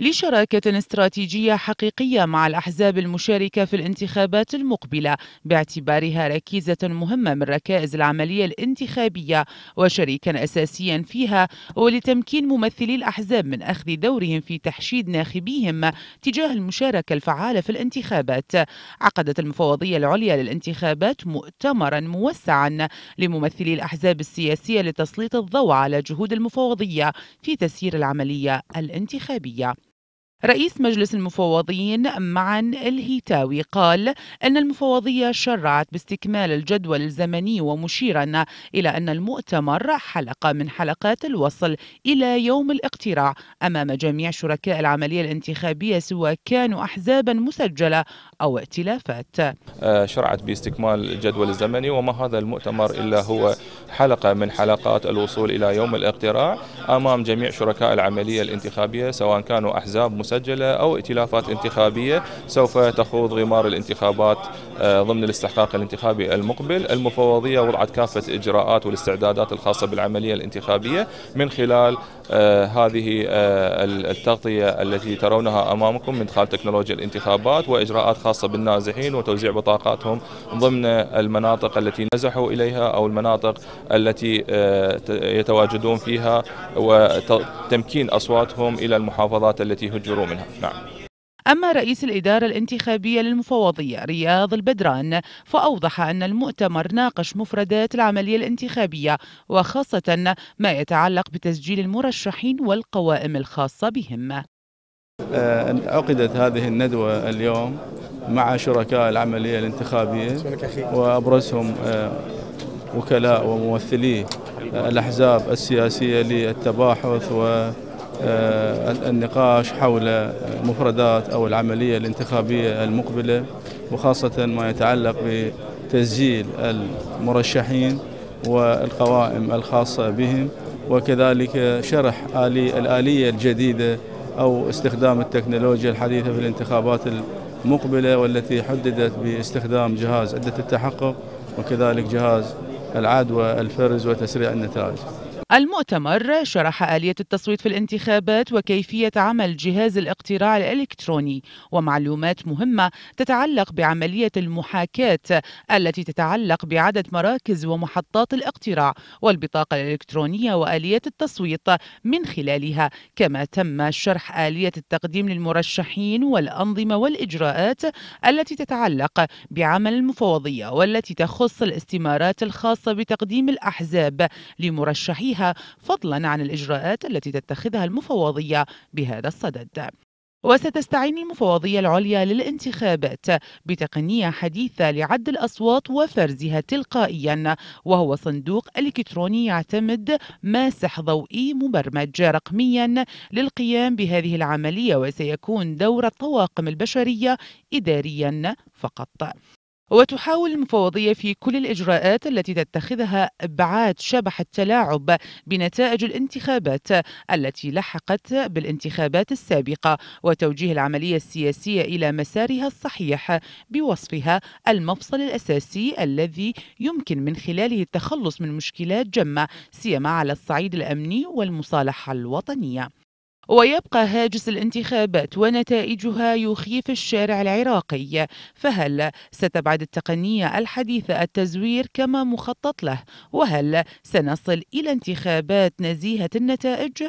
لشراكة استراتيجية حقيقية مع الأحزاب المشاركة في الانتخابات المقبلة باعتبارها ركيزة مهمة من ركائز العملية الانتخابية وشريكا أساسيا فيها ولتمكين ممثلي الأحزاب من أخذ دورهم في تحشيد ناخبيهم تجاه المشاركة الفعالة في الانتخابات عقدت المفوضية العليا للانتخابات مؤتمرا موسعا لممثلي الأحزاب السياسية لتسليط الضوء على جهود المفوضية في تسيير العملية الانتخابية رئيس مجلس المفوضين معن الهيتاوي قال أن المفوضية شرعت باستكمال الجدول الزمني ومشيرا إلى أن المؤتمر حلقة من حلقات الوصل إلى يوم الاقتراع أمام جميع شركاء العملية الانتخابية سواء كانوا أحزابا مسجلة أو ائتلافات آه، شرعت باستكمال الجدول الزمني وما هذا المؤتمر إلا هو حلقة من حلقات الوصول إلى يوم الاقتراع أمام جميع شركاء العملية الانتخابية سواء كانوا أحزاب مسجلة مسجلة أو ائتلافات انتخابية سوف تخوض غمار الانتخابات آه، ضمن الاستحقاق الانتخابي المقبل المفوضية وضعت كافة إجراءات والاستعدادات الخاصة بالعملية الانتخابية من خلال آه، هذه آه، التغطية التي ترونها أمامكم من خلال تكنولوجيا الانتخابات وإجراءات خاصة بالنازحين وتوزيع بطاقاتهم ضمن المناطق التي نزحوا إليها أو المناطق التي يتواجدون فيها وتمكين أصواتهم إلى المحافظات التي هجروا ينفروا منها نعم أما رئيس الإدارة الانتخابية للمفوضية رياض البدران فأوضح أن المؤتمر ناقش مفردات العملية الانتخابية وخاصة ما يتعلق بتسجيل المرشحين والقوائم الخاصة بهم آه، عقدت هذه الندوة اليوم مع شركاء العملية الانتخابية وأبرزهم آه، وكلاء وممثلي آه، الأحزاب السياسية للتباحث و آه، النقاش حول مفردات أو العملية الانتخابية المقبلة وخاصة ما يتعلق بتسجيل المرشحين والقوائم الخاصة بهم وكذلك شرح آلي الآلية الجديدة أو استخدام التكنولوجيا الحديثة في الانتخابات المقبلة والتي حددت باستخدام جهاز عدة التحقق وكذلك جهاز العدوى الفرز وتسريع النتائج المؤتمر شرح آلية التصويت في الانتخابات وكيفية عمل جهاز الاقتراع الإلكتروني ومعلومات مهمة تتعلق بعملية المحاكاة التي تتعلق بعدد مراكز ومحطات الاقتراع والبطاقة الإلكترونية وآلية التصويت من خلالها كما تم شرح آلية التقديم للمرشحين والأنظمة والإجراءات التي تتعلق بعمل المفوضية والتي تخص الاستمارات الخاصة بتقديم الأحزاب لمرشحيها فضلا عن الإجراءات التي تتخذها المفوضية بهذا الصدد وستستعين المفوضية العليا للانتخابات بتقنية حديثة لعد الأصوات وفرزها تلقائيا وهو صندوق إلكتروني يعتمد ماسح ضوئي مبرمج رقميا للقيام بهذه العملية وسيكون دور الطواقم البشرية إداريا فقط وتحاول المفوضية في كل الإجراءات التي تتخذها إبعاد شبح التلاعب بنتائج الانتخابات التي لحقت بالانتخابات السابقة وتوجيه العملية السياسية إلى مسارها الصحيح بوصفها المفصل الأساسي الذي يمكن من خلاله التخلص من مشكلات جمة سيما على الصعيد الأمني والمصالحة الوطنية ويبقى هاجس الانتخابات ونتائجها يخيف الشارع العراقي فهل ستبعد التقنية الحديثة التزوير كما مخطط له وهل سنصل إلى انتخابات نزيهة النتائج؟